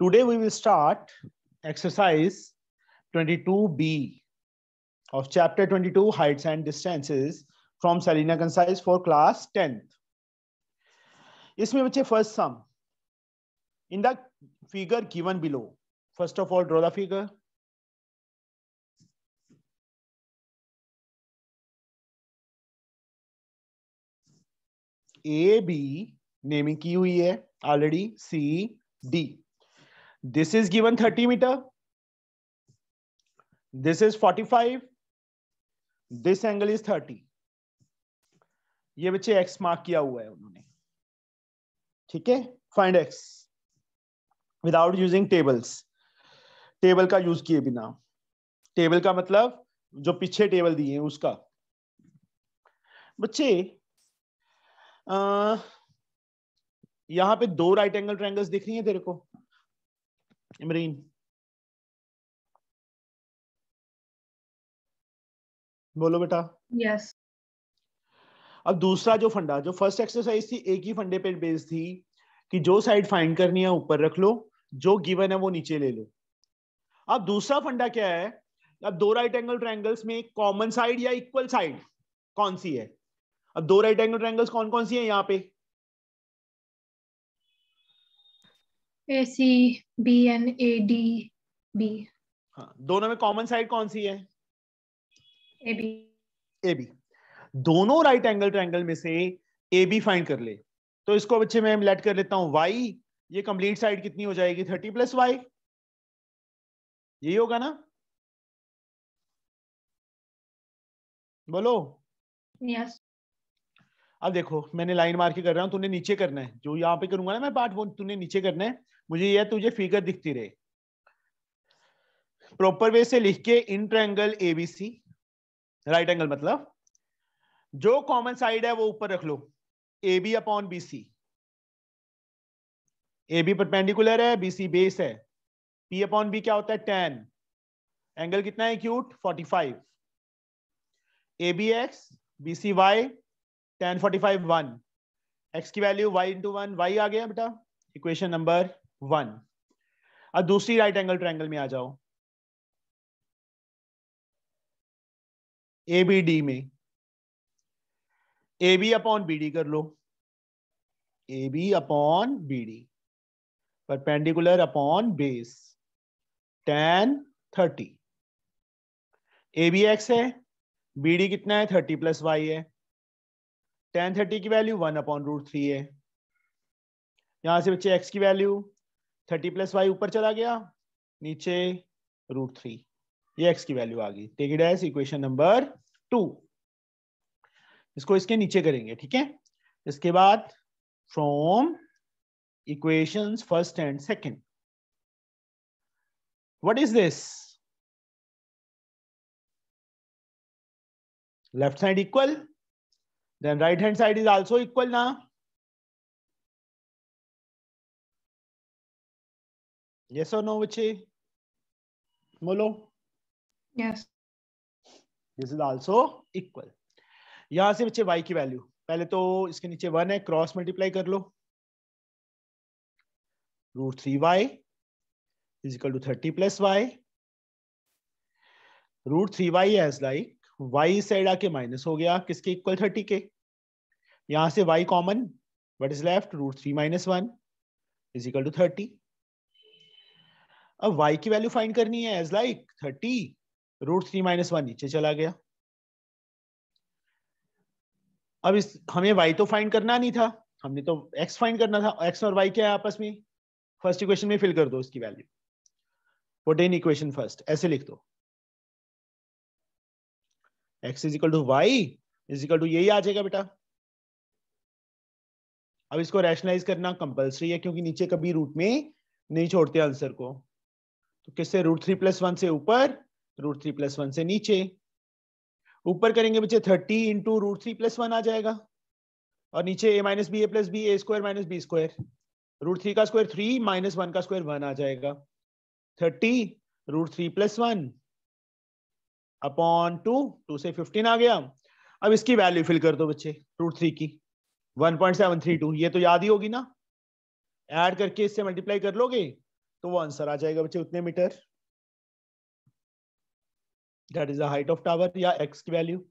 Today we will start exercise 22B of chapter 22 heights and distances from selina Concise for class 10th. isme bache first sum in the figure given below first of all draw the figure A B naming की हुई है already C D this is given thirty metre this is forty five this angle is thirty ये बच्चे x mark किया हुआ है उन्होंने ठीक है find x without using tables table का यूज किए बिना टेबल का मतलब जो पीछे टेबल दिए हैं उसका बच्चे यहां पे दो राइट एंगल ट्रायंगल्स दिख रही हैं तेरे को Imreen. बोलो बेटा यस yes. अब दूसरा जो फंडा जो फर्स्ट एक्सरसाइज थी एक ही फंडे पे बेस्ड थी कि जो साइड फाइंड करनी है ऊपर रख लो जो गिवन है वो नीचे ले लो अब दूसरा फंडा क्या है अब दो राइट एंगल ट्रायंगल्स में कॉमन साइड या इक्वल साइड कौन सी है अब दो राइट एंगल ट्रायंगल्स कौन कौन सी है यहाँ पे A C B and A D B हाँ दोनों में कॉमन साइड कौन सी है ए बी ए बी दोनों राइट एंगल ट्रायंगल में से ए बी फाइंड कर ले तो इसको बच्चे मैं लेट कर लेता हूं वाई ये कंप्लीट साइड कितनी हो जाएगी थर्टी प्लस वाई यही होगा ना बोलो यस yes. अब देखो मैंने लाइन मार के कर रहा हूँ तूने नीचे करना है जो यहाँ पे करूंगा ना मैं पार्ट वन तूने नीचे करना है मुझे यह तुझे फिगर दिखती रहे प्रॉपर वे से लिख के इंट्रैंगल एबीसी राइट एंगल मतलब जो कॉमन साइड है वो ऊपर रख लो A B upon B C A B perpendicular है बी सी बेस है पी अपॉन बी क्या होता है टेन एंगल कितना है क्यूट five A B x B C y tan forty five one x की value y into one y आ गया बेटा इक्वेशन नंबर वन अब दूसरी राइट एंगल ट्रायंगल में आ जाओ ए बी डी में A B upon B D कर लो A B upon B D perpendicular upon base tan thirty A B x है बी डी कितना है थर्टी प्लस वाई है टेन थर्टी की value one upon root three है यहां से बच्चे एक्स की वैल्यू थर्टी प्लस वाई ऊपर चला गया नीचे रूट थ्री ये एक्स की वैल्यू आ गई take it as equation number two इसको इसके नीचे करेंगे ठीक है इसके बाद from equation first and second what is this left side equal then right hand side is also equal now yes or no Vichi? Molo? yes this is also equal यहां से बच्चे y की वैल्यू पहले तो इसके नीचे one है cross multiply कर लो root three y is equal to thirty plus y root three y as like y side आके माइनस हो गया किसके इक्वल थर्टी के यहां से y common what is left root three minus one is equal to thirty अब y की value find करनी है as like thirty root three minus one नीचे चला गया अब इस हमें वाई तो फाइंड करना नहीं था हमने तो एक्स फाइंड करना था एक्स और वाई क्या है आपस में फर्स्ट इक्वेशन में फिल कर दो उसकी वैल्यू पोटेन इक्वेशन फर्स्ट ऐसे लिख दो x is equal to y is equal to यही आ जाएगा बेटा अब इसको रैशनलाइज करना कंपलसरी है क्योंकि नीचे कभी रूट में नहीं छोड़ते आंसर को तो किससे रूट थ्री प्लस वन से ऊपर रूट थ्री प्लस वन से नीचे ऊपर करेंगे बच्चे thirty into root three plus one आ जाएगा और नीचे a minus B A plus B A square minus B square root three का स्क्वायर थ्री माइनस वन का स्क्वायर वन आ जाएगा thirty root three plus one upon two two से fifteen आ गया अब इसकी वैल्यू फिल कर दो बच्चे रूट थ्री की one point seven three two ये तो याद ही होगी ना ऐड करके इससे मल्टीप्लाई कर लोगे तो वो आंसर आ जाएगा बच्चे उतने metre that is the height of tower या एक्स की वैल्यू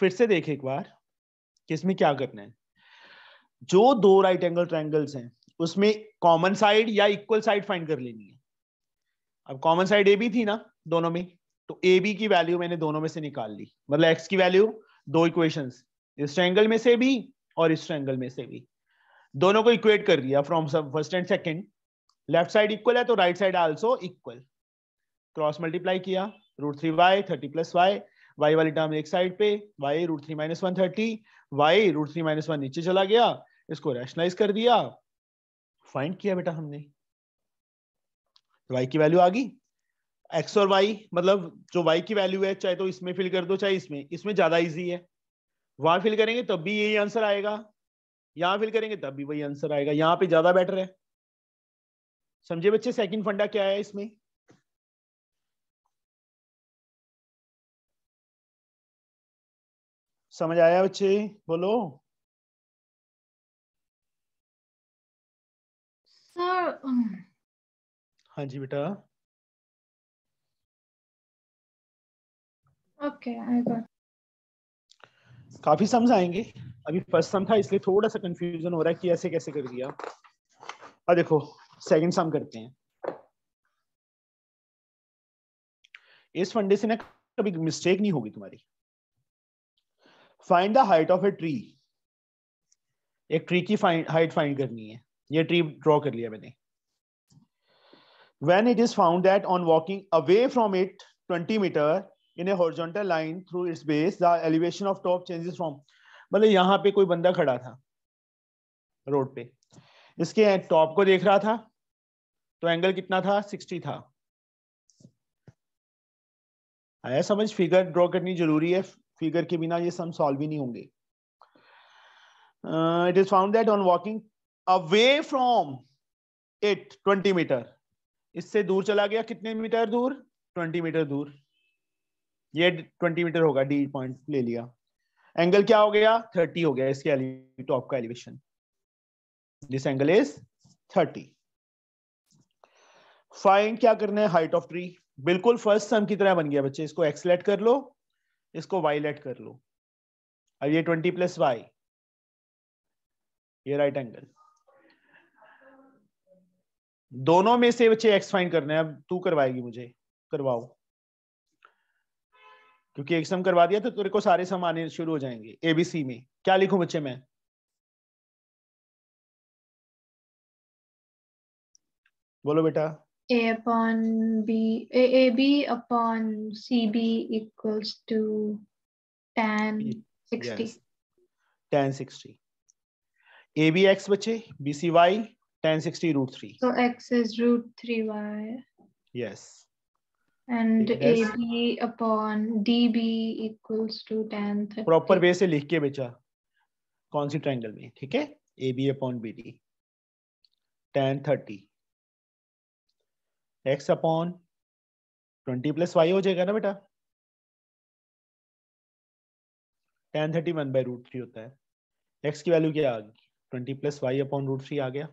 फिर से देखे एक बार कि इसमें क्या करना है जो दो राइट एंगल ट्रायंगल्स हैं उसमें कॉमन साइड या इक्वल साइड फाइंड कर लेनी है अब कॉमन साइड ए भी थी ना दोनों में तो ए बी की वैल्यू मैंने दोनों में से निकाल ली मतलब एक्स की वैल्यू दो इक्वेशन इस ट्रैंगल में से भी और इस ट्रैंगल में से भी दोनों को इक्वेट कर दिया from first and second left side equal है तो right side also equal cross multiply किया root three y thirty plus y y वाली टर्म एक साइड पे y root three minus one thirty y root three minus one नीचे चला गया इसको रैशनलाइज कर दिया फाइंड किया बेटा हमने वाई की वैल्यू आ गई एक्स और वाई मतलब जो वाई की वैल्यू है चाहे तो इसमें फिल कर दो चाहे इसमें इसमें ज्यादा इजी है वहां फिल करेंगे तब भी यही आंसर आएगा यहाँ फिल करेंगे तब भी वही आंसर आएगा यहाँ पे ज्यादा बेटर है समझे बच्चे सेकंड फंडा क्या है इसमें समझ आया बच्चे बोलो सर um, हाँ जी बेटा ओके आई गॉट काफी सम्स आएंगे अभी फर्स्ट सम था इसलिए थोड़ा सा कंफ्यूजन हो रहा है कि ऐसे कैसे कर दिया अब देखो सेकंड सम करते हैं इस फंडे से ना कभी मिस्टेक नहीं होगी तुम्हारी find the height of a tree एक ट्री की हाइट फाइंड करनी है ये ट्री ड्रॉ कर लिया मैंने when it is found that on walking away from it 20 metre in a horizontal line through its base the elevation of top changes from मतलब यहाँ पे कोई बंदा खड़ा था रोड पे इसके टॉप को देख रहा था तो एंगल कितना था 60 था आया हाँ समझ फिगर ड्रॉ करनी जरूरी है फिगर के बिना ये सम सॉल्व ही नहीं होंगे it is found that on walking away from it 20 metre इससे दूर चला गया कितने मीटर दूर 20 मीटर दूर ये ट्वेंटी मीटर होगा डी पॉइंट ले लिया एंगल क्या हो गया थर्टी हो गया इसके टॉप का elevation this angle is thirty find क्या करना है हाइट ऑफ ट्री बिल्कुल फर्स्ट सम की तरह बन गया बच्चे इसको एक्स लेट कर लो इसको वाई लेट कर लो अब ये ट्वेंटी प्लस वाई ये राइट एंगल दोनों में से बच्चे एक्स फाइंड करना है अब तू करवाएगी मुझे करवाओ क्योंकि एक सम करवा दिया तो तेरे को सारे सम आने शुरू हो जाएंगे एबीसी में क्या लिखूं बच्चे मैं बोलो बेटा A upon B A B upon C B equals to tan sixty tan sixty A B x बच्चे B C y tan sixty root three x is root three y yes and A B upon D B equals to tan thirty proper way से लिख के बेचा कौन सी triangle में ठीक है A B upon B D tan thirty x upon twenty plus y हो जाएगा ना बेटा tan thirty one by root three होता है एक्स की वैल्यू क्या आ गई twenty plus y upon root three आ गया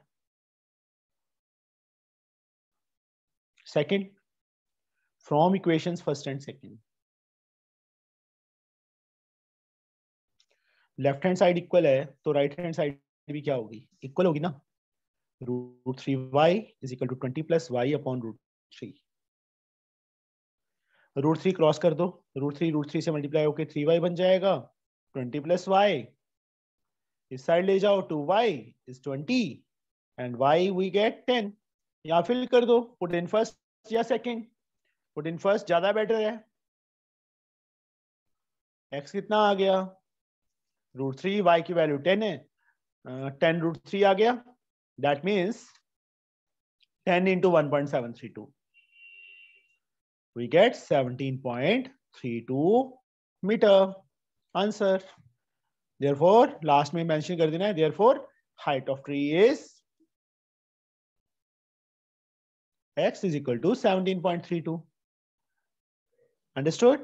second from equations first and second. Left hand side equal है तो राइट हैंड साइड भी क्या होगी इक्वल होगी ना root three Y is equal to twenty plus y upon root three root three cross कर दो रूट थ्री रूट थ्री से मल्टीप्लाई होकर थ्री वाई बन जाएगा ट्वेंटी प्लस वाई इस साइड ले जाओ two y is twenty and y we get ten या फिल कर दो पुट इन फर्स्ट या सेकेंड पुट इन फर्स्ट ज्यादा बेटर है एक्स कितना आ गया रूट थ्री वाई की वैल्यू टेन है टेन रूट थ्री आ गया that means ten into one point seven three two we get seventeen point three two metre answer therefore last में मैंशन कर देना है therefore height of tree is x is equal to seventeen point three two Understood?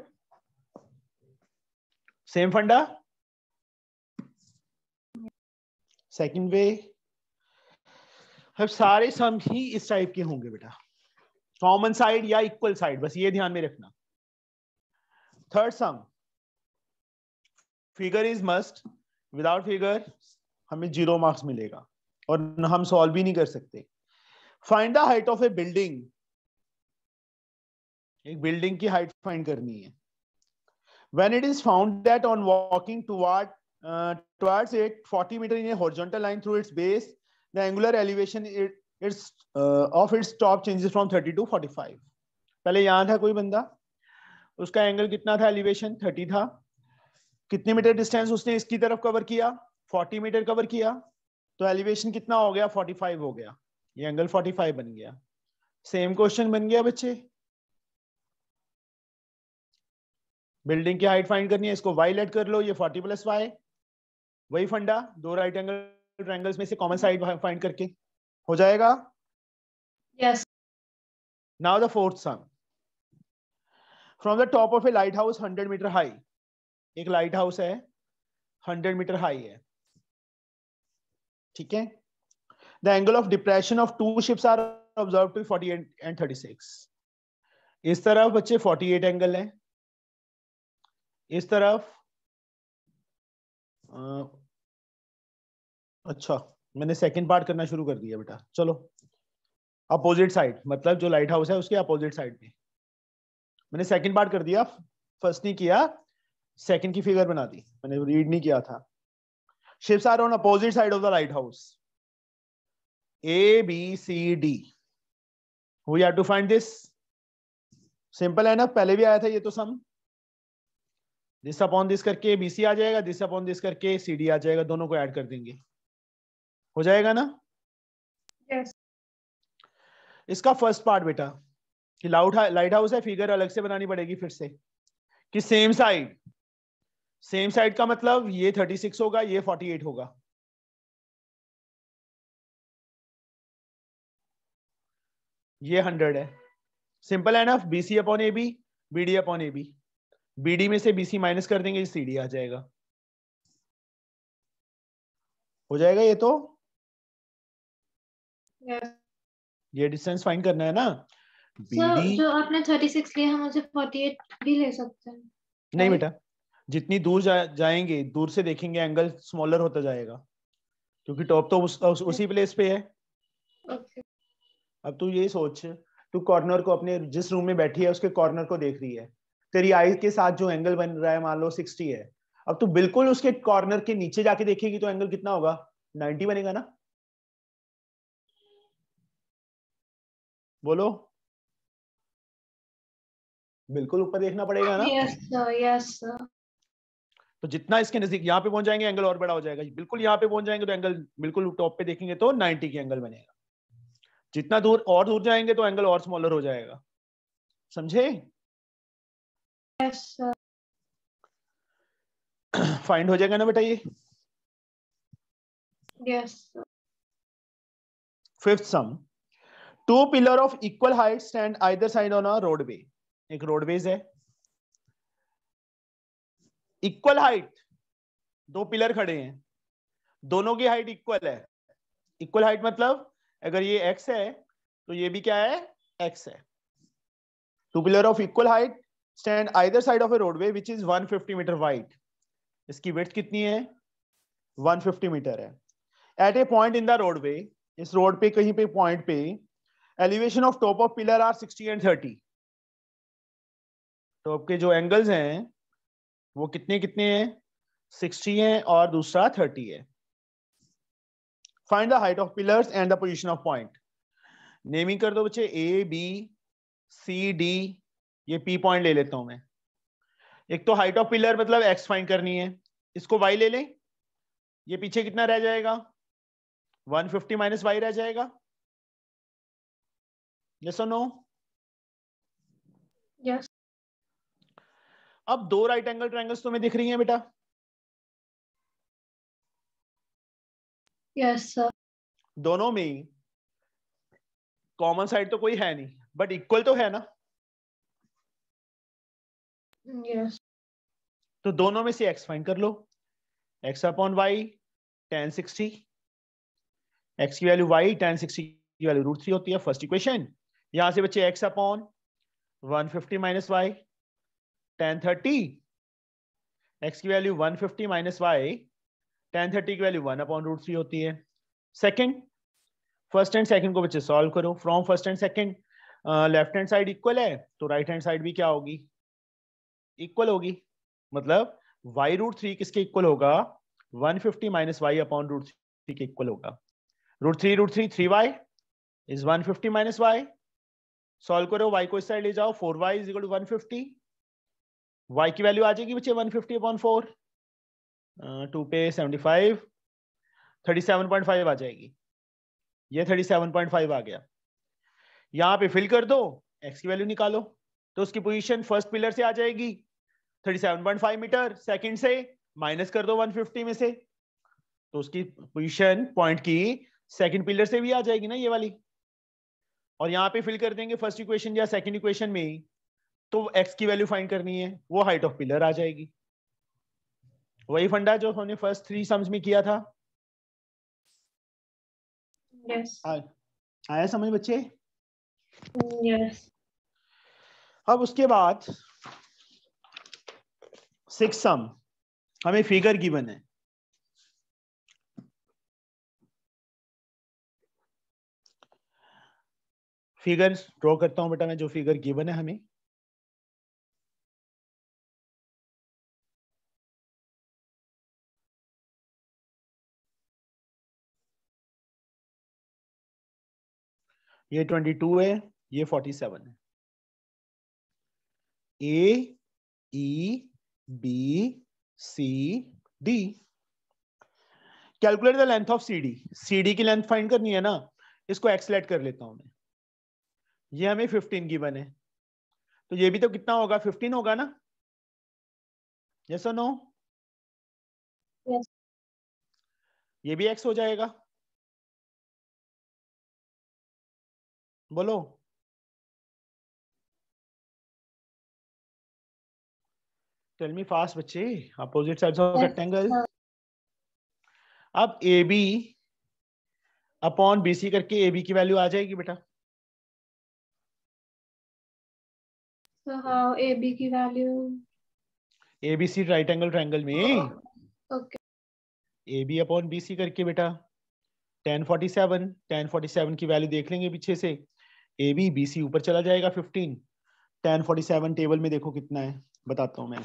Same funda? Second way. अब सारे सम ही इस type के होंगे बेटा कॉमन साइड या इक्वल साइड बस ये ध्यान में रखना third sum figure is must without figure हमें जीरो मार्क्स मिलेगा और हम सॉल्व भी नहीं कर सकते find the height of a building एक बिल्डिंग की हाइट फाइंड करनी है when it is found that on walking toward towards it 40 metre in a line through its base the angular elevation its of its top changes from 30 to 45 पहले यहां था कोई बंदा उसका एंगल कितना था एलिवेशन थर्टी था कितने मीटर डिस्टेंस उसने इसकी तरफ कवर किया फोर्टी मीटर कवर किया तो एलिवेशन कितना हो गया 45 हो गया ये एंगल फोर्टी फाइव बन गया सेम क्वेश्चन बन गया बच्चे बिल्डिंग की हाइट फाइंड करनी है इसको वाई लेट कर लो ये फोर्टी प्लस वाई वही फंडा दो राइट एंगल ट्रायंगल्स में से कॉमन साइड फाइंड करके हो जाएगा yes now the fourth sum from the top of a lighthouse hundred metre high एक लाइट हाउस है हंड्रेड मीटर हाई है ठीक है the angle of depression of two ships are are two forty eight and thirty six इस तरफ बच्चे forty eight angle है इस तरफ आ, अच्छा मैंने सेकंड पार्ट करना शुरू कर दिया बेटा चलो अपोजिट साइड मतलब जो लाइट हाउस है उसके अपोजिट साइड में मैंने सेकंड पार्ट कर दिया फर्स्ट नहीं किया सेकंड की फिगर बना दी मैंने रीड नहीं किया था ships are on opposite side of the lighthouse A B C D we are to find this simple है ना पहले भी आया था ये तो सम दिस अपॉन दिस करके बीसी आ जाएगा दिस अपॉन दिस करके सीडी आ जाएगा दोनों को ऐड कर देंगे हो जाएगा ना yes. इसका फर्स्ट पार्ट बेटा कि लाउट लाइट हाउस है फिगर अलग से बनानी पड़ेगी फिर से कि सेम साइड सेम साइड का मतलब ये थर्टी सिक्स होगा ये फोर्टी एट होगा ये हंड्रेड है simple and of BC upon A B B D upon A B BD में से बीसी माइनस कर देंगे सीडी आ जाएगा हो जाएगा ये तो yes. ये डिस्टेंस फाइंड करना है ना बीडी जो आपने 36 लिया हम उसे 48 भी ले सकते हैं नहीं बेटा जितनी दूर जा, जाएंगे दूर से देखेंगे एंगल स्मॉलर होता जाएगा क्योंकि टॉप तो उस, उस, उसी प्लेस पे है okay. अब तू ये सोच तू कॉर्नर को अपने जिस रूम में बैठी है उसके कॉर्नर को देख रही है तेरी आई के साथ जो एंगल बन रहा है मान लो सिक्सटी है अब तू बिल्कुल उसके कॉर्नर के नीचे जाके देखेगी तो एंगल कितना होगा नाइनटी बनेगा ना बोलो बिल्कुल ऊपर देखना पड़ेगा ना यस यस सर तो जितना इसके नजदीक यहाँ पे पहुंच जाएंगे एंगल और बड़ा हो जाएगा बिल्कुल यहाँ पे पहुंच जाएंगे तो एंगल बिल्कुल टॉप पे देखेंगे तो नाइनटी के एंगल बनेगा जितना दूर और दूर जाएंगे तो एंगल और स्मॉलर हो जाएगा समझे फाइंड हो जाएगा ना बेटा ये yes fifth sum two pillar of equal height stand either side on a roadway ek equal height दो पिलर खड़े हैं दोनों की हाइट इक्वल है इक्वल हाइट मतलब अगर ये एक्स है तो ये भी क्या है एक्स है two pillar of equal height stand either side of a roadway which is 150 meter wide iski width kitni hai 150 meter hai at a point in the roadway is road pe kahin pe point pe elevation of top of pillar are 60 and 30 top ke jo angles hain wo kitne kitne hain 60 हैं aur dusra 30 hai find the height of pillars and the position of point naming kar do bache a b c d ये P point ले लेता हूं मैं एक तो height of pillar मतलब X find करनी है इसको वाई ले लें ये पीछे कितना रह जाएगा 150 फिफ्टी माइनस वाई रह जाएगा यस और नो यस अब दो राइट एंगल तो तुम्हें दिख रही हैं बेटा यस yes, सर दोनों में कॉमन साइड तो कोई है नहीं बट इक्वल तो है ना तो दोनों में से x फाइंड कर लो x upon Y tan sixty X की वैल्यू वाई टेन सिक्सटी की वैल्यू रूट थ्री होती है फर्स्ट इक्वेशन यहां से बच्चे x upon one fifty minus Y ten thirty x की value one fifty minus Y ten thirty की value one upon root three होती है सेकेंड फर्स्ट एंड सेकेंड को बच्चे सॉल्व करो from first and second left hand side equal है तो right hand side भी क्या होगी इक्वल होगी मतलब वाई रूट थ्री किसके इक्वल होगा 150 fifty minus Y upon root three के इक्वल होगा root three root three three Y is one fifty minus Y solve करो वाई को इस साइड ले जाओ four Y is equal to one fifty Y की वैल्यू आ जाएगी बच्चे one fifty upon four two पे seventy five thirty seven point five आ जाएगी ये थर्टी सेवन पॉइंट फाइव आ गया यहाँ पे फिल कर दो एक्स की वैल्यू निकालो तो उसकी पोजीशन फर्स्ट पिलर से आ जाएगी 37.5 मीटर सेकंड से माइनस कर दो 150 में से तो उसकी पोजीशन पॉइंट की सेकंड पिलर से भी आ जाएगी ना ये वाली और यहाँ पे फिल कर देंगे फर्स्ट इक्वेशन या सेकंड इक्वेशन में तो एक्स की वैल्यू फाइंड करनी है वो हाइट ऑफ पिलर आ जाएगी वही फंडा जो हमने फर्स्ट थ्री सम्स में किया था yes. आ, आया समझ बच्चे yes. अब उसके बाद सिक्स सम हमें फिगर गिवन है फिगर ड्रॉ करता हूं बेटा मैं जो फिगर गिवन है हमें ये ट्वेंटी टू है ये फोर्टी सेवन है A, E, B, C, D. Calculate the length of C D की लेंथ फाइंड करनी है ना इसको एक्सलेट कर लेता हूं मैं ये हमें फिफ्टीन की बने तो ये भी तो कितना होगा फिफ्टीन होगा ना यस और नो ये भी एक्स हो जाएगा बोलो टेल मी फास्ट बच्चे अपोजिट साइड्स ऑफ रेक्टेंगल अब A B upon B C करके ए बी की वैल्यू आ जाएगी बेटा ए बी की value A B C right angle triangle में okay A B upon B C करके बेटा tan forty seven tan forty seven की वैल्यू देख लेंगे पीछे से ए बी बी सी ऊपर चला जाएगा fifteen tan forty seven table में देखो कितना है बताता हूँ मैं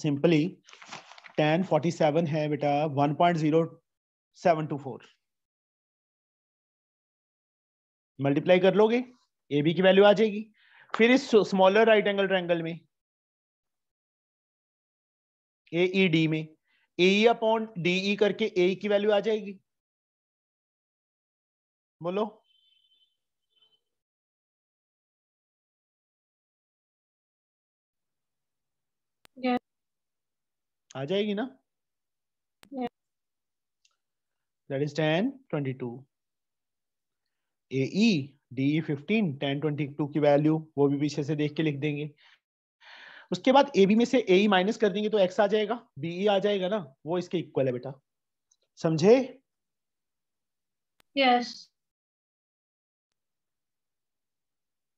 सिंपली टेन फोर्टी सेवन है बेटा one point zero seven two four multiply कर लोगे ए बी की वैल्यू आ जाएगी फिर इस स्मॉलर राइट एंगल ट्रैंगल में ए ई डी में ए ई अपॉन डी ई करके ए e की वैल्यू आ जाएगी बोलो आ जाएगी ना that is tan twenty two A D fifteen tan twenty two की वैल्यू वो भी पीछे से देख के लिख देंगे उसके बाद ए बी में से ए माइनस e कर देंगे तो एक्स आ जाएगा बी ई e आ जाएगा ना वो इसके इक्वल है बेटा समझे यस yes.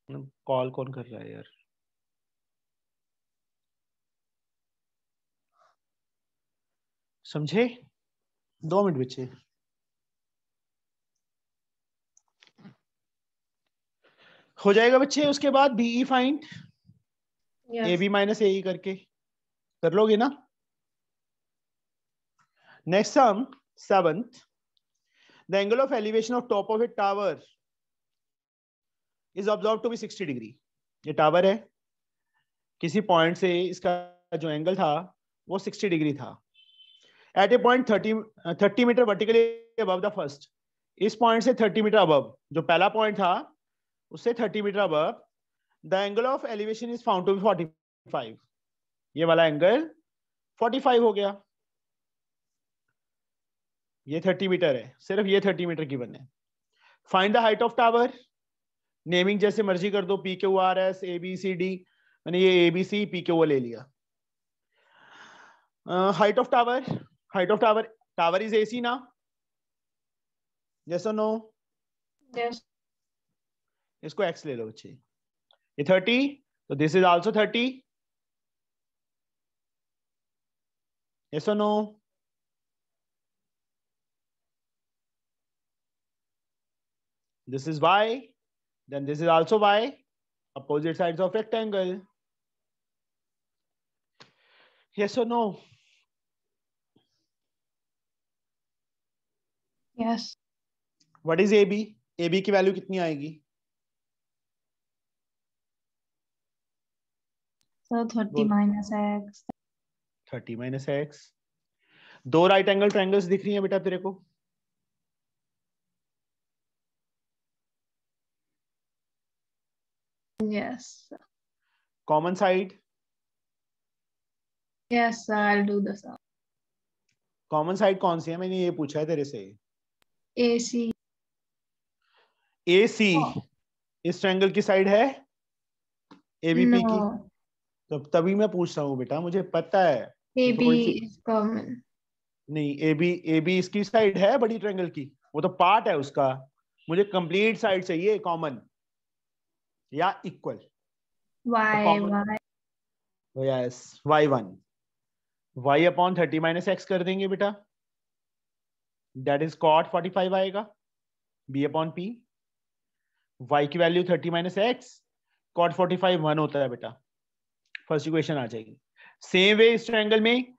कॉल मतलब कौन कर रहा है यार समझे दो मिनट बच्चे हो जाएगा बच्चे उसके बाद BE find A B minus A करके कर लोगे ना next sum seventh the angle of elevation of top of a tower is observed to be sixty degree ये टावर है किसी पॉइंट से इसका जो एंगल था वो सिक्सटी डिग्री था at a point 30 30 uh, meter vertically above the first इस पॉइंट से 30 मीटर अबव जो पहला पॉइंट था उससे 30 metre above the angle of elevation is found to be 45 ये वाला एंगल 45 हो गया ये 30 मीटर है सिर्फ ये 30 मीटर की बने find the height of tower naming जैसे मर्जी कर दो P O R S A B C D मैंने ये A B C P O ले लिया height of tower height of tower tower is ac now yes or no yes इसको x ले लो बच्चे ये 30 तो this is also 30 yes or no this is y then this is also y opposite sides of rectangle yes or no yes what is A B A B की value कितनी आएगी thirty minus X thirty minus X दो right angle triangles दिख रही हैं बेटा तेरे को yes common side yes I I'll do the sum. Common कौन सी है मैंने ये पूछा है तेरे से AC. AC oh. इस ट्रायंगल की साइड है एबीपी no. की तो तभी मैं पूछ रहा हूँ बेटा मुझे पता है एबी कॉमन नहीं एबी एबी इसकी साइड है बड़ी ट्रायंगल की वो तो पार्ट है उसका मुझे कंप्लीट साइड चाहिए कॉमन या equal Y Y yes Y one Y upon thirty minus X कर देंगे बेटा that is cot forty five आएगा बी अपॉन पी वाई की value thirty minus X cot forty five one होता है बेटा फर्स्ट इक्वेशन आ जाएगी सेम वे इस ट्रायंगल में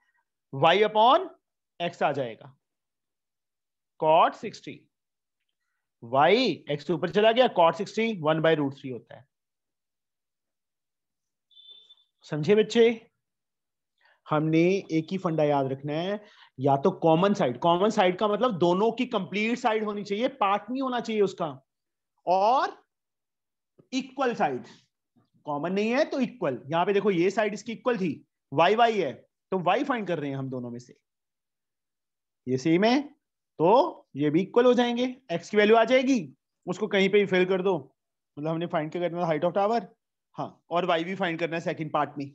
वाई अपॉन एक्स आ जाएगा कॉट सिक्सटी वाई एक्स ऊपर चला गया cot sixty one by root three होता है समझे बच्चे हमने एक ही फंडा याद रखना है या तो कॉमन साइड कॉमन साइड का मतलब दोनों की कंप्लीट साइड होनी चाहिए पार्ट नहीं होना चाहिए उसका और इक्वल साइड कॉमन नहीं है तो इक्वल यहां पे देखो ये साइड इसकी इक्वल थी वाई वाई है तो वाई फाइंड कर रहे हैं हम दोनों में से ये सेम है तो ये भी इक्वल हो जाएंगे एक्स की वैल्यू आ जाएगी उसको कहीं पे भी फेल कर दो मतलब हमने फाइंड क्या करना था हाइट ऑफ टावर हाँ और वाई भी फाइंड करना है सेकेंड पार्ट में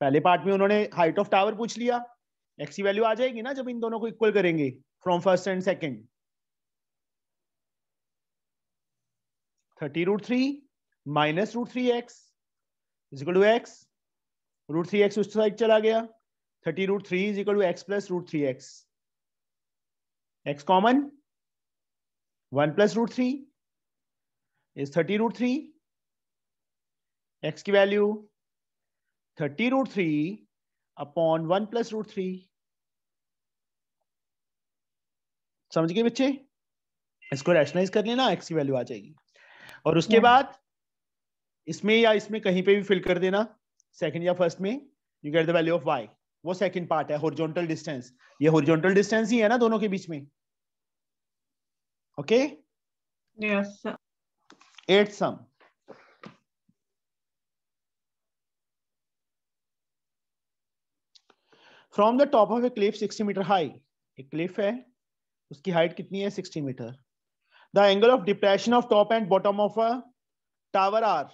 पहले पार्ट में उन्होंने हाइट ऑफ टावर पूछ लिया एक्स की वैल्यू आ जाएगी ना जब इन दोनों को इक्वल करेंगे from first and second thirty root three minus root three x is equal to X root three X उस साइड चला गया thirty root three is equal to X plus root three X X common one plus root three is thirty root three X की value 30 root 3 upon 1 plus root 3 समझ गए बच्चे इसको rationalise कर लेना एक्स की वैल्यू आ जाएगी और उसके बाद इसमें या इसमें कहीं पे भी फिल कर देना सेकंड या फर्स्ट में you get the value of Y वो सेकंड पार्ट है हॉरिजॉन्टल डिस्टेंस ये हॉरिजॉन्टल डिस्टेंस ही है ना दोनों के बीच में okay yes sir eight sum from the top of a cliff sixty metre high एक क्लिफ है उसकी हाइट कितनी है sixty metre the angle of depression of top and bottom of a tower are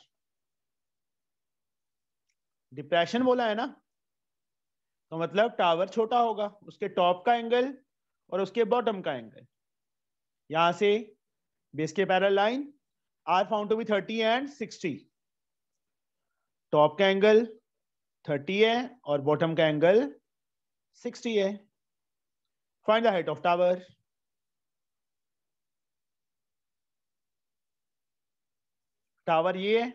depression बोला है ना तो मतलब टावर छोटा होगा उसके टॉप का एंगल और उसके बॉटम का एंगल यहां से बेस के parallel line are found to be thirty and sixty top का एंगल थर्टी है और बॉटम का angle 60A. Find the height of tower. Tower ये है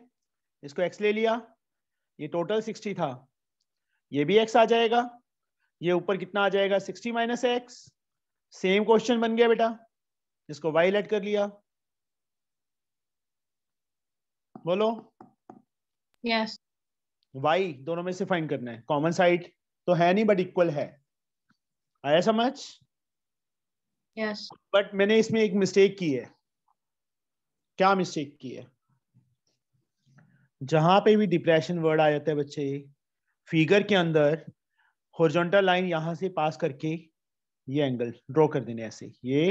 इसको एक्स ले लिया ये टोटल 60 था ये भी एक्स आ जाएगा ये ऊपर कितना आ जाएगा 60 माइनस एक्स सेम क्वेश्चन बन गया बेटा इसको वाई लेट कर लिया बोलो यस yes. वाई दोनों में से फाइंड करना है कॉमन साइड तो है नहीं बट इक्वल है आया समझ यस बट मैंने इसमें एक मिस्टेक की है क्या मिस्टेक की है जहां पे भी डिप्रेशन वर्ड आ जाता है बच्चे फिगर के अंदर हॉरिजॉन्टल लाइन यहां से पास करके ये एंगल ड्रॉ कर देने ऐसे ये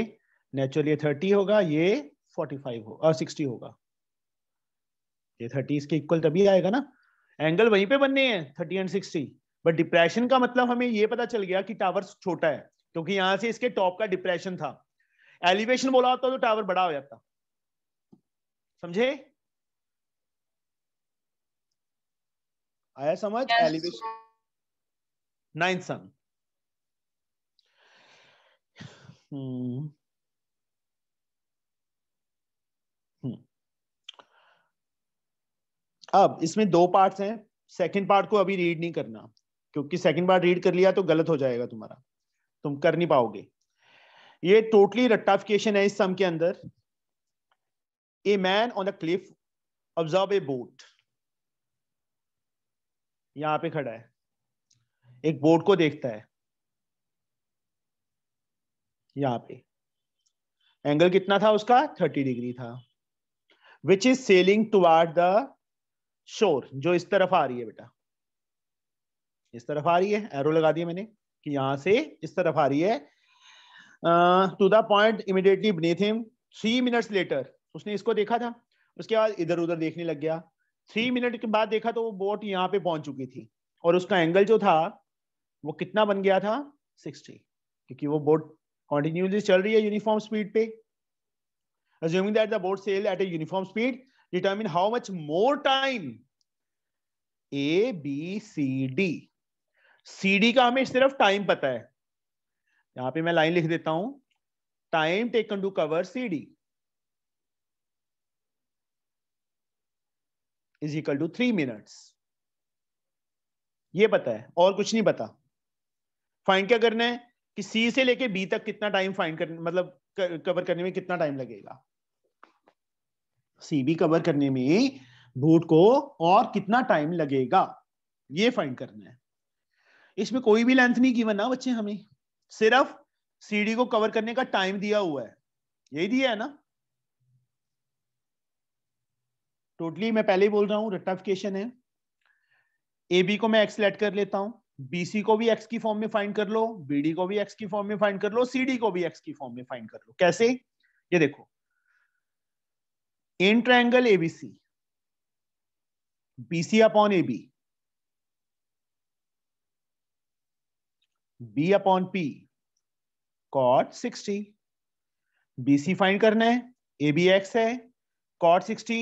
नेचुरली थर्टी होगा ये फोर्टी फाइव हो और सिक्सटी होगा ये थर्टी इसके इक्वल तभी आएगा ना एंगल वहीं पे बनने हैं thirty and sixty but depression का मतलब हमें यह पता चल गया कि टावर छोटा है क्योंकि यहां से इसके टॉप का डिप्रेशन था एलिवेशन बोला होता तो टावर बड़ा हो जाता समझे आया समझ एलिवेशन नाइन्थ सन अब इसमें दो पार्ट्स हैं सेकंड पार्ट को अभी रीड नहीं करना क्योंकि सेकंड बार रीड कर लिया तो गलत हो जाएगा तुम्हारा तुम कर नहीं पाओगे ये टोटली रट्टाफिकेशन है इस सम के अंदर a man on a cliff observe a boat यहां पे खड़ा है एक बोट को देखता है यहां पे एंगल कितना था उसका थर्टी डिग्री था which is sailing toward the shore जो इस तरफ आ रही है बेटा इस तरफ आ रही है एरो लगा दिया मैंने कि यहाँ से इस तरफ आ रही है to the point immediately beneath him three minutes later उसने इसको देखा था उसके बाद इधर उधर देखने लग गया थ्री मिनट के बाद देखा तो वो बोट यहाँ पे पहुंच चुकी थी और उसका एंगल जो था वो कितना बन गया था सिक्सटी क्योंकि वो बोट कॉन्टिन्यूसली चल रही है यूनिफॉर्म स्पीड पे assuming that the boat sail at a uniform speed determine how much more time a b c d CD का हमें सिर्फ टाइम पता है यहां पे मैं लाइन लिख देता हूं time taken to cover CD is equal to three minutes ये पता है और कुछ नहीं पता फाइंड क्या करना है कि सी से लेके बी तक कितना टाइम फाइंड करने मतलब कवर करने में कितना टाइम लगेगा सी बी कवर करने में बूट को और कितना टाइम लगेगा ये फाइंड करना है इसमें कोई भी लेंथ नहीं गिवन ना बच्चे हमें सिर्फ सीडी को कवर करने का टाइम दिया हुआ है यही दिया है ना टोटली मैं पहले ही बोल रहा हूं रेटाफिकेशन है ए बी को मैं एक्स लेट कर लेता हूं बीसी को भी एक्स की फॉर्म में फाइंड कर लो बीडी को भी एक्स की फॉर्म में फाइंड कर लो सीडी को भी एक्स की फॉर्म में फाइंड कर लो कैसे ये देखो in triangle ABC BC upon A B B upon P cot sixty B C find करना है ए बी एक्स है cot sixty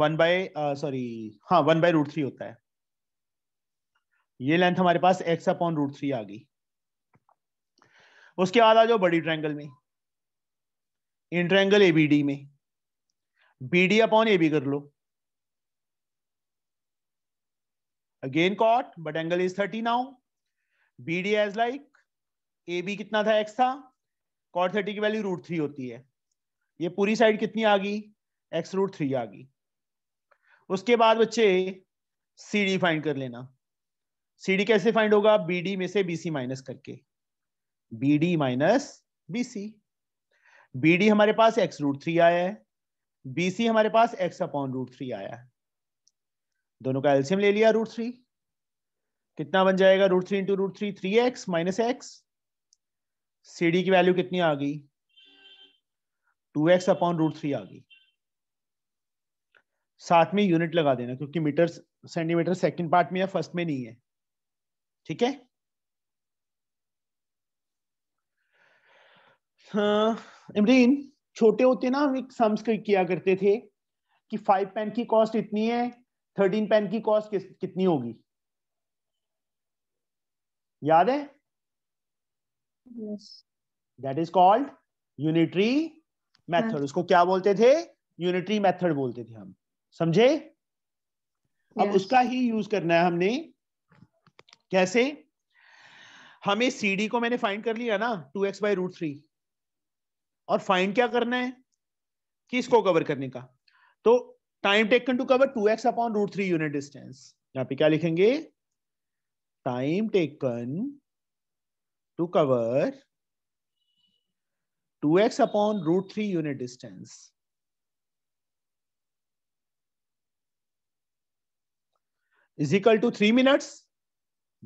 one by sorry हाँ वन बाय रूट थ्री होता है ये लेंथ हमारे पास एक्स अपॉन रूट थ्री आ गई उसके बाद आ जाओ बड़ी ट्रैंगल में इन ट्रायंगल एबीडी में B D upon A B कर लो again cot but angle is thirty now B D as like A B कितना था एक्स था कॉट थर्टी की वैल्यू रूट थ्री होती है ये पूरी साइड कितनी आ गई एक्स रूट थ्री आ गई उसके बाद बच्चे सी डी फाइंड कर लेना सी डी कैसे फाइंड होगा बी डी में से बी सी माइनस करके B D minus B C B D हमारे पास एक्स रूट थ्री आया है बी सी हमारे पास एक्स अपॉन रूट थ्री आया है दोनों का एल्सियम ले लिया रूट थ्री कितना बन जाएगा root three into root three three X minus X C D की वैल्यू कितनी आ गई two X upon root three आ गई साथ में यूनिट लगा देना क्योंकि मीटर सेंटीमीटर सेकंड पार्ट में या फर्स्ट में नहीं है ठीक है इमरीन हाँ, छोटे होते ना हम एक सम्स किया करते थे कि फाइव पेन की कॉस्ट इतनी है थर्टीन पेन की कॉस्ट कितनी होगी याद है that is called unitary method उसको क्या बोलते थे यूनिटरी मेथड बोलते थे हम समझे yes. अब उसका ही यूज करना है हमने कैसे हमें डी को मैंने फाइंड कर लिया ना two x by root three और फाइंड क्या करना है किसको कवर करने का तो time taken to cover two X upon root three unit distance यहाँ पे क्या लिखेंगे time taken to cover 2x upon root 3 unit distance. Is equal to three minutes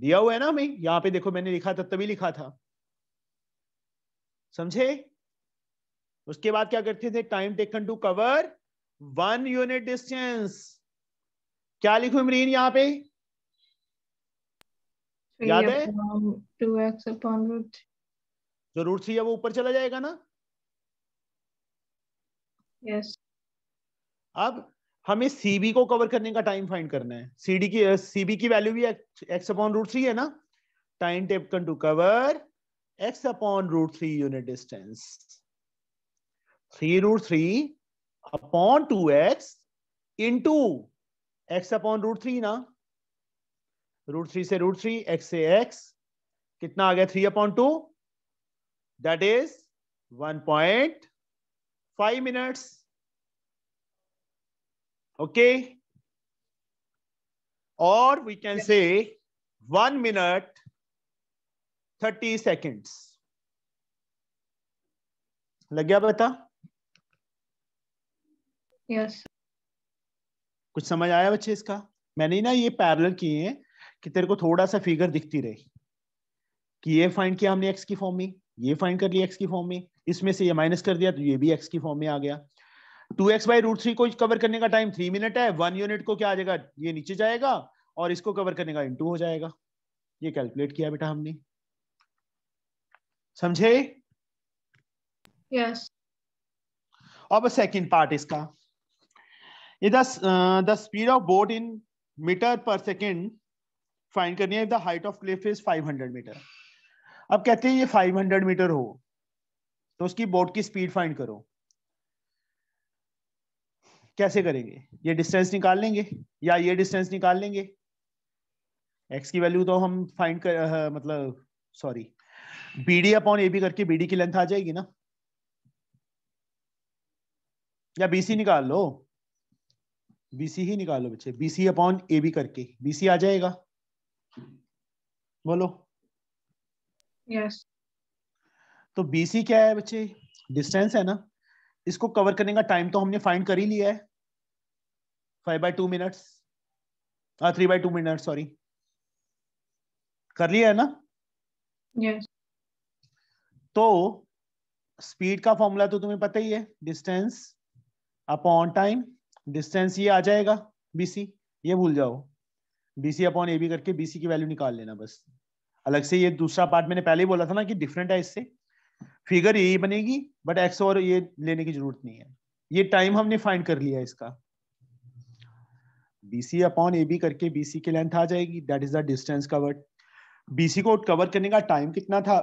दिया हुआ है ना हमें यहां पे देखो मैंने लिखा था तभी लिखा था समझे उसके बाद क्या करते थे time taken to cover one unit distance क्या लिखू इमरीन यहां पे याद है टू एक्स अपॉन रूट जो रूट थ्री है वो ऊपर चला जाएगा ना यस अब हमें सीबी को कवर करने का टाइम फाइंड करना है सीडी की सीबी की वैल्यू भी एक्स अपॉन रूट थ्री है ना time taken to cover X upon root three unit distance three root three upon two X into X upon root three ना root three से root three X से X कितना आ गया three upon two that is one point five minutes okay और we can say one minute thirty seconds लग गया बता यस yes. कुछ समझ आया बच्चे इसका मैंने ना ये पैरल किए हैं कि तेरे को थोड़ा सा फिगर दिखती रहे कि ये फाइंड किया हमने एक्स की फॉर्म में ये फाइंड कर लिया एक्स की फॉर्म में इसमें से ये माइनस कर दिया तो ये भी एक्स की फॉर्म में आ गया two x by root three को कवर करने का टाइम थ्री मिनट है वन यूनिट को क्या आ जाएगा ये नीचे जाएगा और इसको कवर करने का इंटू हो जाएगा ये कैलकुलेट किया बेटा हमने समझे yes. अब सेकंड पार्ट इसका the speed of boat in metre per second find करनी है the height of cliff is 500 metre अब कहते हैं ये 500 मीटर हो तो उसकी बोट की स्पीड फाइंड करो कैसे करेंगे ये डिस्टेंस निकाल लेंगे या ये डिस्टेंस निकाल लेंगे एक्स की वैल्यू तो हम फाइंड कर आ, मतलब sorry B D upon A B करके बी डी की लेंथ आ जाएगी ना या बी सी निकाल लो बी सी ही निकाल लो बच्चे B C upon A B करके बी सी आ जाएगा बोलो यस yes. तो बीसी क्या है बच्चे डिस्टेंस है ना इसको कवर करने का टाइम तो हमने फाइंड कर ही लिया है five by two minute three by two minute sorry कर लिया है ना यस yes. तो स्पीड का फॉर्मूला तो तुम्हें पता ही है डिस्टेंस अपॉन टाइम डिस्टेंस ये आ जाएगा बीसी ये भूल जाओ बीसी अपॉन ए बी करके बीसी की वैल्यू निकाल लेना बस अलग से ये दूसरा पार्ट मैंने पहले ही बोला था ना कि डिफरेंट है इससे फिगर यही बनेगी बट एक्स और ये लेने की जरूरत नहीं है ये टाइम हमने फाइंड कर लिया इसका BC अपॉन AB करके BC की लेंथ आ जाएगी that is the distance covered BC को कवर करने का टाइम कितना था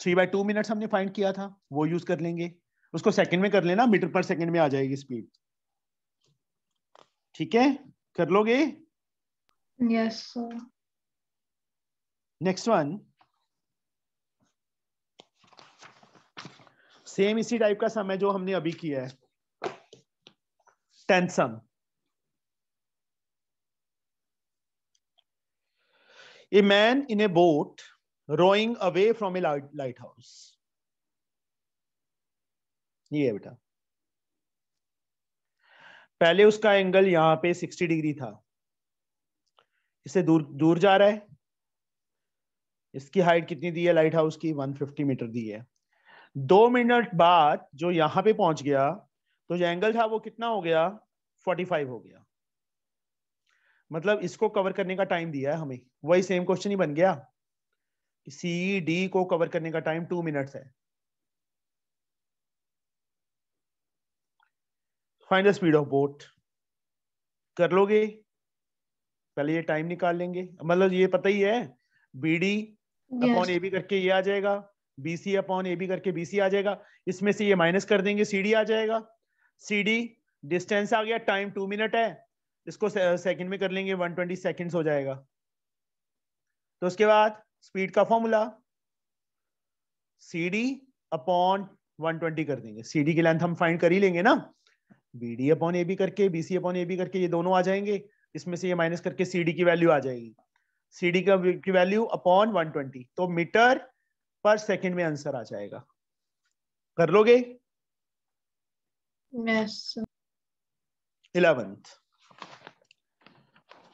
थ्री बाई टू मिनट हमने फाइंड किया था वो यूज कर लेंगे उसको सेकंड में कर लेना मीटर पर सेकंड में आ जाएगी स्पीड ठीक है कर लोगे yes yes, sir. Next one. Same इसी टाइप का समय जो हमने अभी किया है tenth sum a man in a boat rowing away from a lighthouse ये है बेटा पहले उसका एंगल यहां पे 60 डिग्री था इसे दूर दूर जा रहा है इसकी हाइट कितनी दी है लाइट हाउस की 150 मीटर दी है दो मिनट बाद जो यहां पे पहुंच गया तो जो एंगल था वो कितना हो गया 45 हो गया मतलब इसको कवर करने का टाइम दिया है हमें वही सेम क्वेश्चन ही बन गया सी डी को कवर करने का टाइम टू मिनट है फाइनल स्पीड ऑफ बोट कर लोगे पहले ये टाइम निकाल लेंगे मतलब ये पता ही है B D upon A B करके ये आ जाएगा B C upon A B करके बी सी आ जाएगा इसमें से ये माइनस कर देंगे सी डी आ जाएगा सी डी डिस्टेंस आ गया टाइम टू मिनट है इसको सेकंड में कर लेंगे 120 ट्वेंटी हो जाएगा तो उसके बाद स्पीड का फॉर्मूला सी डी अपॉन 120 कर देंगे सी डी की लेंथ हम फाइंड कर ही लेंगे ना B D upon A B करके B C upon A B करके ये दोनों आ जाएंगे इसमें से ये माइनस करके सी डी की वैल्यू आ जाएगी सी डी का की वैल्यू अपॉन 120 तो मीटर पर सेकंड में आंसर आ जाएगा कर लोगे इलेवेंथ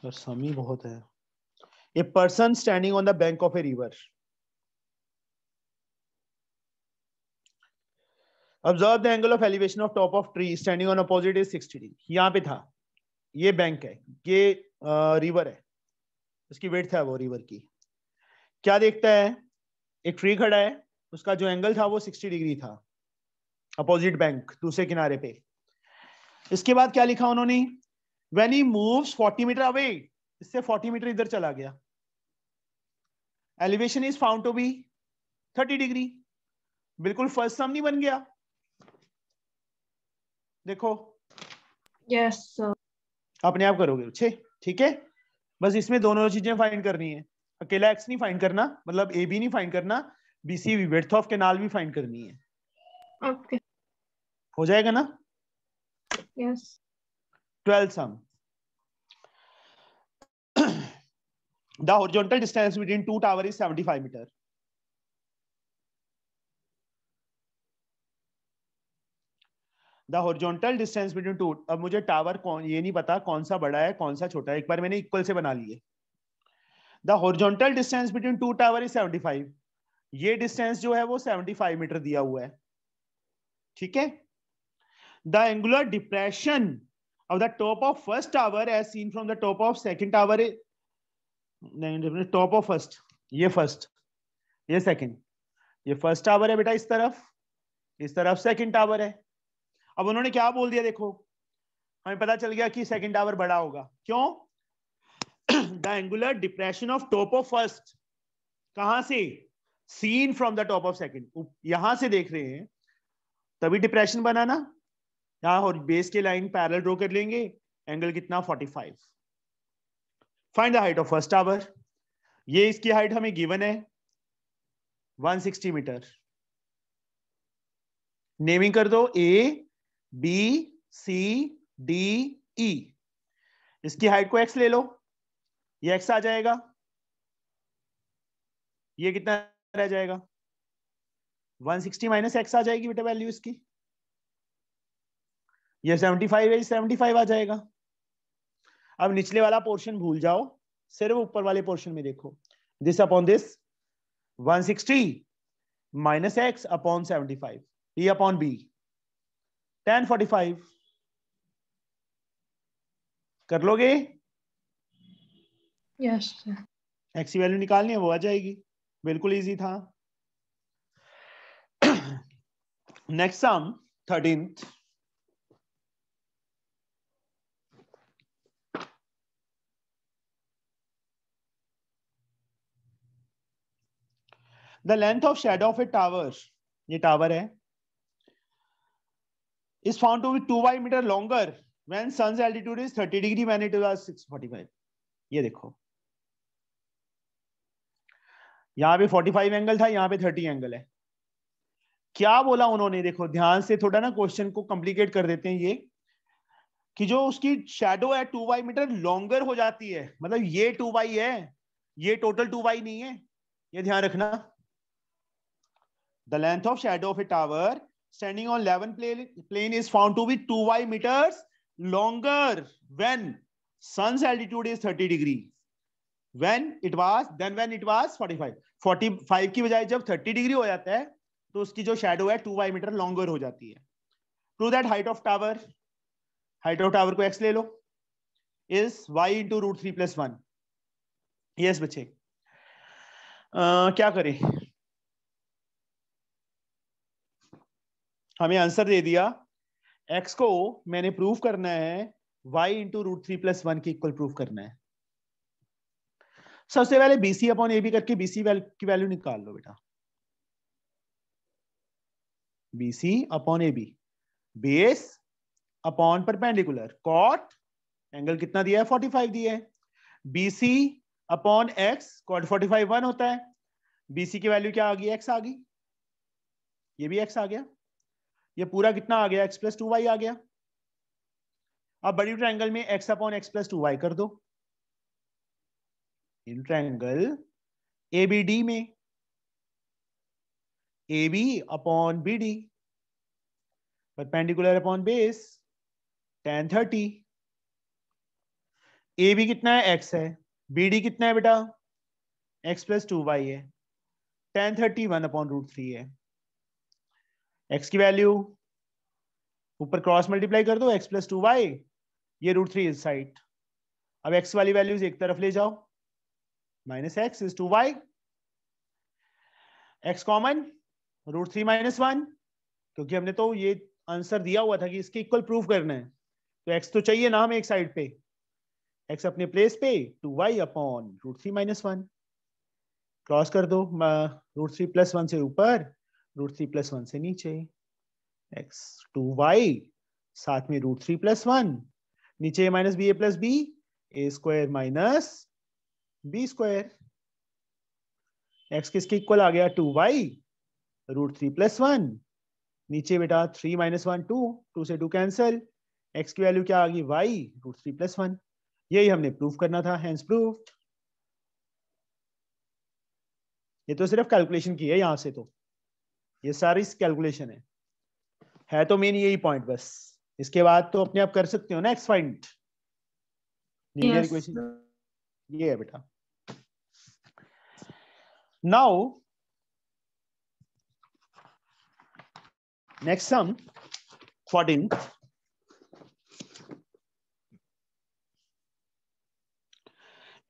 yes, समी बहुत है a person standing on the bank of a river observe the angle of elevation of top of tree standing on opposite is six degree यहां पे था ये बैंक है ये रिवर है उसकी वेट था वो रिवर की क्या देखता है एक ट्री खड़ा है उसका जो एंगल था वो 60 डिग्री था अपोजिट बैंक दूसरे किनारे पे इसके बाद क्या लिखा उन्होंने when he move 40 metre away इससे 40 मीटर इधर चला गया elevation is found to be 30 degree बिल्कुल फर्स्ट सम नहीं बन गया देखो यस yes, अपने आप करोगे छे ठीक है बस इसमें दोनों चीजें फाइंड मतलब करनी है अकेला एक्स नहीं फाइंड करना मतलब ए बी नहीं फाइंड करना बीसी विथ ऑफ केनाल भी फाइंड करनी है ओके okay. हो जाएगा ना yes twelfth sum the horizontal distance between two tower is 75 metre the horizontal distance between two अब मुझे टावर कौन ये नहीं पता कौन सा बड़ा है कौन सा छोटा है एक बार मैंने इक्वल से बना लिए the horizontal distance between two tower is 75 ये डिस्टेंस जो है वो 75 मीटर दिया हुआ है ठीक है the angular depression of the top of first tower as seen from the top of second tower नहीं टॉप ऑफ फर्स्ट ये फर्स्ट ये सेकंड ये फर्स्ट टावर है बेटा इस तरफ इस तरफ सेकंड टावर है अब उन्होंने क्या बोल दिया देखो हमें पता चल गया कि सेकेंड टावर बड़ा होगा क्यों the angular depression of top of first कहां से seen from the top of second यहां से देख रहे हैं तभी डिप्रेशन बना ना यहां और बेस के लाइन पैरल ड्रो कर लेंगे एंगल कितना 45 find the height of first tower ये इसकी हाइट हमें गिवन है 160 मीटर नेमिंग कर दो ए बी सी डी ई इसकी हाइट को एक्स ले लो ये एक्स आ जाएगा ये कितना रह जाएगा 160 सिक्सटी माइनस एक्स आ जाएगी बेटा वैल्यू इसकी ये 75 है 75 आ जाएगा अब निचले वाला पोर्शन भूल जाओ सिर्फ ऊपर वाले पोर्शन में देखो this upon this 160 sixty minus x upon seventy five E upon B tan forty five कर लोगे यस एक्स की वैल्यू निकालनी है वो आ जाएगी बिल्कुल इजी था next sum thirteen the length of shade of a tower ये टावर है is found to be 2 by meter longer when sun's altitude is 30 degree when it was 645 ye dekho yahan pe 45 angle tha yahan pe 30 angle hai क्या बोला उन्होंने देखो ध्यान से थोड़ा ना क्वेश्चन को कॉम्प्लिकेट कर देते हैं ये कि जो उसकी शेडो है टू बाई मीटर लॉन्गर हो जाती है मतलब ये टू बाई है ये टोटल टू बाई नहीं है ये ध्यान रखना the length of shadow of a tower standing on 11 plane, plane is found to be 2y meters longer when sun's altitude is 30 degree when it was then when it was 45 45 की बजाय जब 30 degree हो जाता है तो उसकी जो shadow है 2y meter longer हो जाती है prove that height of tower, height of tower को x ले लो is y into root 3 plus 1. Yes बच्चे uh, क्या करें हमें आंसर दे दिया एक्स को मैंने प्रूफ करना है y into root three plus one की इक्वल प्रूफ करना है सबसे पहले बीसी अपॉन ए बी करके बीसी की वैल्यू निकाल लो बेटा BC upon A B base upon perpendicular cot angle कितना दिया है फोर्टी फाइव दिया है BC upon x cot forty five one होता है बीसी की वैल्यू क्या आ गई एक्स आ गई ये भी एक्स आ गया ये पूरा कितना आ गया एक्स प्लस टू वाई आ गया अब बड़ी ट्रायंगल में x upon x plus two y कर दो in triangle A B D में A B upon B D perpendicular upon base tan thirty A B कितना है एक्स है बी डी कितना है बेटा एक्स प्लस टू वाई है tan thirty one upon root three है एक्स की वैल्यू ऊपर क्रॉस मल्टीप्लाई कर दो एक्स प्लस टू वाई ये रूट थ्री इज साइड अब एक्स वाली वैल्यूज एक तरफ ले जाओ minus x is two y x common root three minus one क्योंकि हमने तो ये आंसर दिया हुआ था कि इसके इक्वल प्रूफ करना है तो एक्स तो चाहिए ना हमें एक साइड पे एक्स अपने प्लेस पे two y upon root three minus one cross कर दो रूट थ्री प्लस वन से ऊपर रूट थ्री प्लस वन से नीचे एक्स टू वाई साथ में रूट थ्री प्लस वन नीचे माइनस बी ए प्लस बी ए square minus B square x किसके इक्वल आ गया two y root three plus one नीचे बेटा three minus one two two से टू कैंसिल एक्स की वैल्यू क्या आ गई y root three plus one यही हमने प्रूफ करना था हैंस प्रूफ ये तो सिर्फ कैलकुलेशन की है यहां से तो ये सारी कैलकुलेशन है है तो मेन यही पॉइंट बस इसके बाद तो अपने आप कर सकते हो ना एक्स फाइंड ये है बेटा now next sum fourteen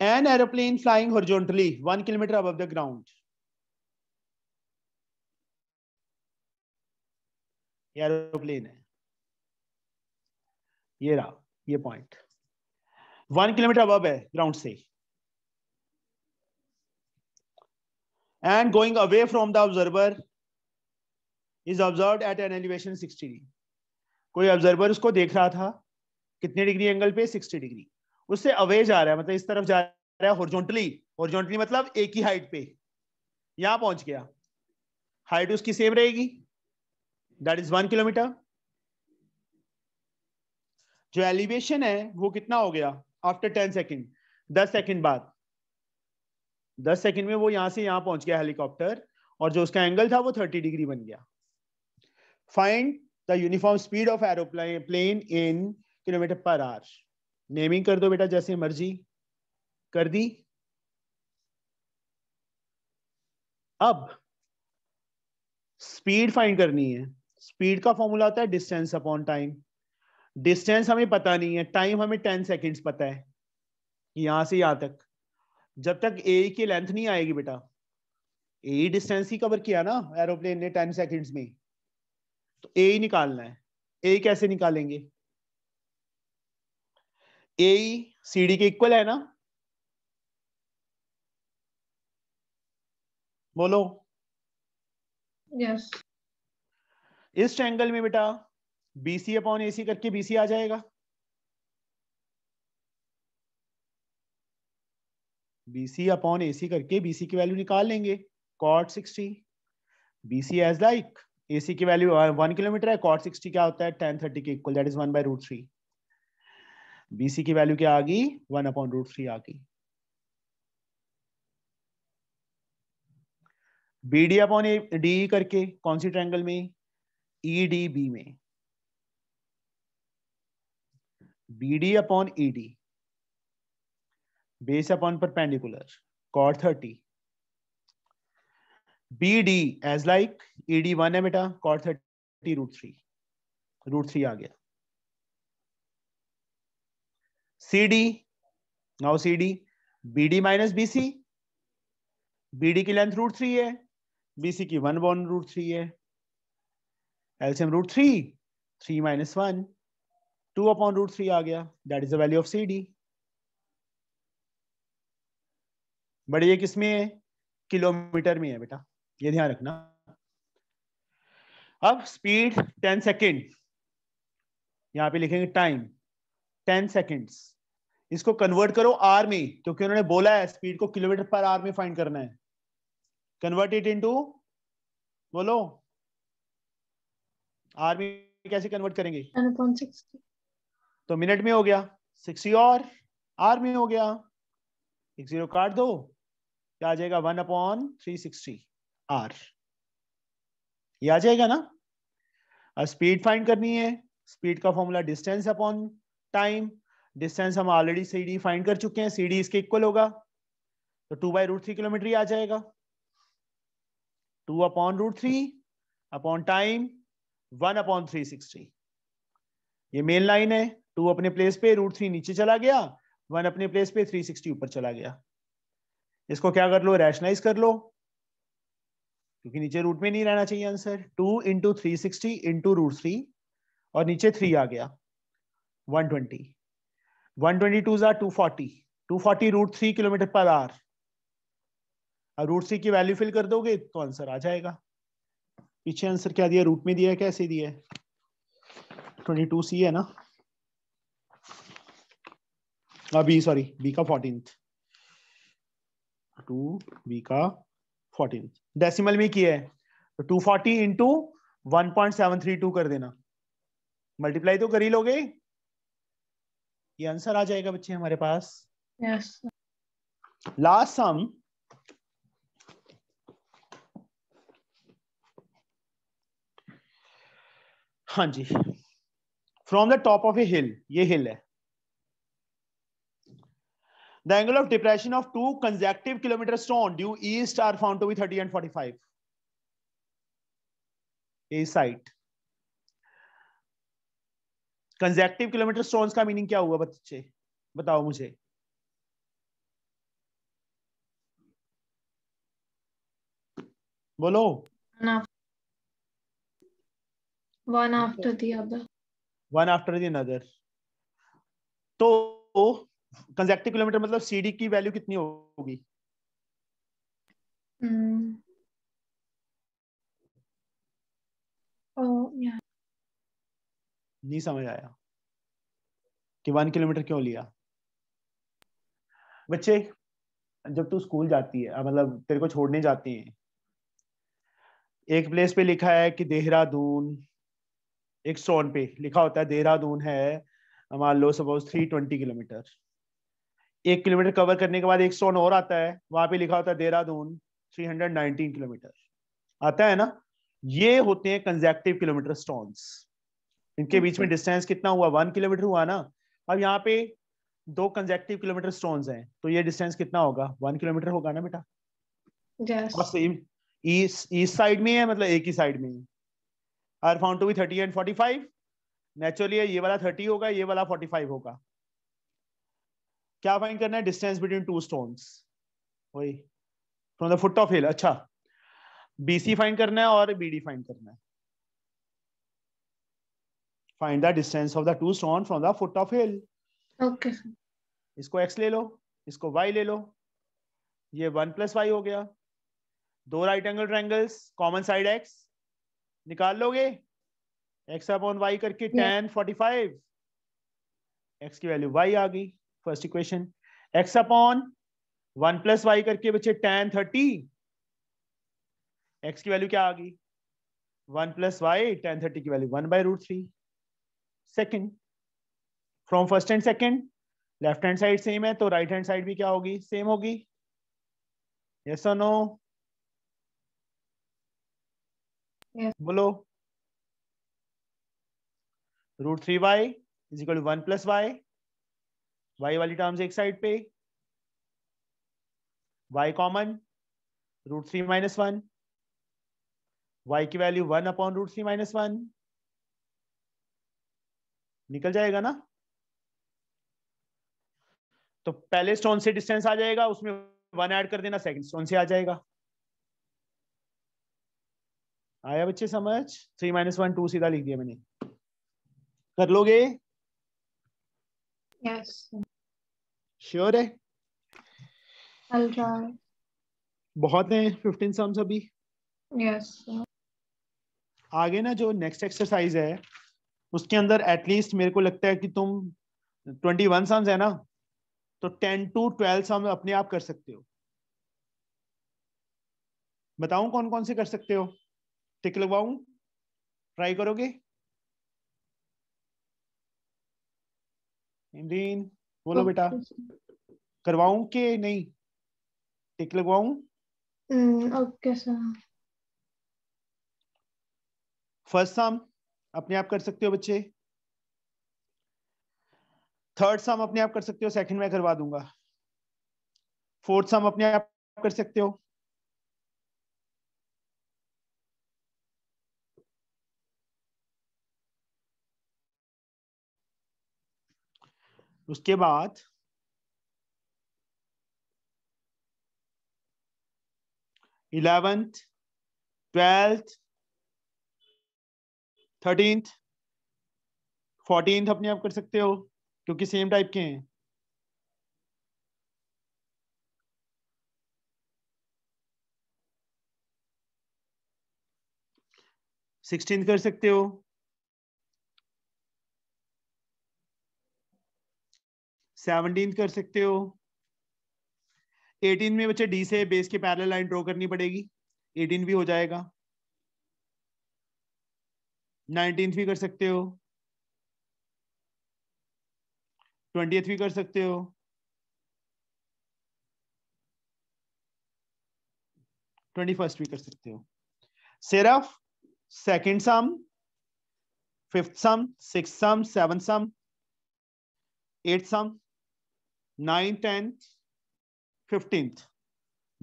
an aeroplane flying horizontally one kilometre above the ground aeroplane है ये रहा ये पॉइंट वन किलोमीटर अब है ग्राउंड से and going away from the observer is observe at an elevation sixty degree कोई observer उसको देख रहा था कितने डिग्री एंगल पे सिक्सटी डिग्री उससे अवे जा रहा है मतलब इस तरफ जा रहा है हॉरिजॉन्टली हॉरिजॉन्टली मतलब एक ही हाइट पे यहां पहुंच गया हाइट उसकी सेम रहेगी दैट इज वन किलोमीटर जो एलिवेशन है वो कितना हो गया आफ्टर टेन सेकेंड दस सेकेंड बाद दस सेकेंड में वो यहां से यहां पहुंच गया हेलीकॉप्टर और जो उसका एंगल था वो थर्टी डिग्री बन गया find the uniform speed of aeroplane plane in kilometre per hour naming कर दो बेटा जैसे मर्जी कर दी अब स्पीड फाइंड करनी है स्पीड का फॉर्मूला होता है डिस्टेंस अपॉन टाइम डिस्टेंस हमें पता नहीं है टाइम हमें टेन सेकेंड्स पता है यहां से यहां तक जब तक ए की लेंथ नहीं आएगी बेटा ए डिस्टेंस ही कवर किया ना एरोप्लेन ने टेन सेकेंड्स में तो ए निकालना है ए कैसे निकालेंगे ए सी डी के इक्वल है ना बोलो यस yes. इस ट्रैंगल में बेटा बीसी अपॉन एसी करके बीसी आ जाएगा बीसी अपॉन एसी करके बीसी की वैल्यू निकाल लेंगे cot sixty BC as like AC की वैल्यू वन किलोमीटर है कॉट सिक्सटी क्या होता है टेन थर्टी के equal that is one by root three BC की वैल्यू क्या आ गई वन अपॉन रूट थ्री आ गई B D upon A D करके कौन सी ट्रैंगल में ईडीबी e में BD upon ED base upon perpendicular cot thirty B D as like ED one है बेटा cot thirty root three root three आ गया C D now C D B D minus BC C B D की length root three है BC की one upon root three है LCM root three three minus one two upon root three आ गया that is the value of C D but ये किसमें है kilometre में है बेटा ये ध्यान रखना अब स्पीड टेन सेकेंड यहां पे लिखेंगे टाइम टेन सेकेंड्स इसको कन्वर्ट करो आर में क्योंकि उन्होंने बोला है स्पीड को किलोमीटर पर आर में फाइंड करना है कन्वर्ट इट इनटू बोलो आर्मी कैसे कन्वर्ट करेंगे तो मिनट में हो गया सिक्सटी और आर्मी हो गया एक जीरो काट दो क्या आ जाएगा one upon three sixty hour ये आ जाएगा ना अब स्पीड फाइंड करनी है स्पीड का formula distance upon time distance हम ऑलरेडी सी डी फाइंड कर चुके हैं सी डी इसके इक्वल होगा तो two by root three kilometre ही आ जाएगा two upon root three upon time one upon three sixty ये मेन लाइन है टू अपने प्लेस पे रूट थ्री नीचे चला गया वन अपने प्लेस पे थ्री सिक्सटी ऊपर चला गया इसको क्या कर लो रैशनाइज कर लो क्योंकि नीचे रूट में नहीं रहना चाहिए answer two into three sixty into root three और नीचे थ्री आ गया one twenty one twenty two जार two forty two forty root three kilometre per hour root three की वैल्यू फिल कर दोगे तो आंसर आ जाएगा पीछे आंसर क्या दिया रूट में दिया है कैसे दिया है ट्वेंटी टू सी है ना बी सॉरी बी का फोर्टीन टू बी का फोर्टीन डेसिमल में किया है तो two forty into one point seven three two कर देना मल्टीप्लाई तो कर ही लोगे ये आंसर आ जाएगा बच्चे हमारे पास लास्ट सम हाँ जी from the top of a hill ये हिल है the angle of depression of two consecutive kilometre stone due east are found to be thirty and forty five a site consecutive kilometre stone का meaning क्या हुआ बच्चे बताओ मुझे बोलो ना one after the other one after the another तो consecutive kilometre मतलब सीडी की वैल्यू कितनी होगी hmm. oh, नहीं समझ आया कि वन किलोमीटर क्यों लिया बच्चे जब तू स्कूल जाती है मतलब तेरे को छोड़ने जाती है एक प्लेस पे लिखा है कि देहरादून एक सोन पे लिखा होता है देहरादून है मान लो सपोज थ्री ट्वेंटी किलोमीटर एक किलोमीटर कवर करने के बाद एक सोन और आता है वहां पे लिखा होता है Dehradun three hundred nineteen kilometre आता है ना ये होते हैं कंजेक्टिव किलोमीटर स्टोन इनके बीच में डिस्टेंस कितना हुआ वन किलोमीटर हुआ ना अब यहाँ पे दो कंजेक्टिव किलोमीटर स्टोन हैं तो ये डिस्टेंस कितना होगा वन किलोमीटर होगा ना बेटा yes. ईस्ट साइड में है मतलब एक ही साइड में are found to be thirty and forty five naturally ये वाला थर्टी होगा ये वाला फोर्टी फाइव होगा क्या फाइंड करना है डिस्टेंस बिटवीन टू स्टोन वही from the foot of hill अच्छा बीसी फाइंड करना है और बी डी फाइंड करना है find the distance of the two stone from the foot of hill okay इसको एक्स ले लो इसको वाई ले लो ये वन प्लस वाई हो गया दो right angle triangles common side x निकाल लोगे एक्स अपॉन वाई करके टेन फोर्टी फाइव एक्स की वैल्यू वाई आ गई first equation x upon one plus y करके बच्चे टेन थर्टी एक्स की वैल्यू क्या आ गई one plus y ten thirty की value one by root three second from first and second left hand side same है तो राइट हैंड साइड भी क्या होगी सेम होगी यस और नो बोलो root three Y is equal one plus y y वाली टर्म्स एक साइड पे y common root three minus one y की value one upon root three minus one निकल जाएगा ना तो पहले स्टोन से डिस्टेंस आ जाएगा उसमें वन ऐड कर देना सेकंड स्टोन से आ जाएगा आया बच्चे समझ थ्री माइनस वन टू सीधा लिख दिया मैंने कर लोगे yes. श्योर है बहुत है फिफ्टीन सम्स अभी yes, आगे ना जो नेक्स्ट एक्सरसाइज है उसके अंदर एटलीस्ट मेरे को लगता है कि तुम ट्वेंटी वन सम्स है ना तो टेन टू ट्वेल्व सम अपने आप कर सकते हो बताऊं कौन कौन से कर सकते हो टिक लगवाऊ ट्राई करोगे इमरीन बोलो बेटा करवाऊ के नहीं टिक लगवाऊ ओके सर फर्स्ट सम अपने आप कर सकते हो बच्चे थर्ड सम अपने आप कर सकते हो सेकंड में करवा दूंगा फोर्थ सम अपने आप कर सकते हो उसके बाद इलेवेंथ ट्वेल्थ थर्टींथ फोर्टींथ अपने आप कर सकते हो क्योंकि सेम टाइप के हैं सिक्सटीन कर सकते हो सेवनटीन कर सकते हो एटीन में बच्चे डी से बेस के पैरेलल लाइन ड्रॉ करनी पड़ेगी एटीन भी हो जाएगा नाइनटीन भी कर सकते हो ट्वेंटी भी कर सकते हो ट्वेंटी फर्स्ट भी कर सकते हो सिर्फ second sum fifth sum six sum seven sum eight sum nine tenth fifteenth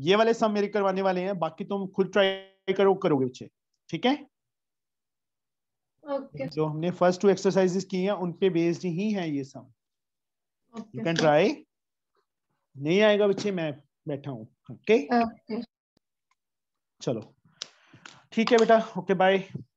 ये वाले सब मेरे करवाने वाले हैं बाकी तुम खुद ट्राई करो करोगे बच्चे ठीक है okay. जो हमने फर्स्ट टू एक्सरसाइजेस की हैं उन पे बेस्ड ही है ये सब यू कैन ट्राई नहीं आएगा बच्चे मैं बैठा हूँ ओके okay? okay. चलो ठीक है बेटा ओके बाय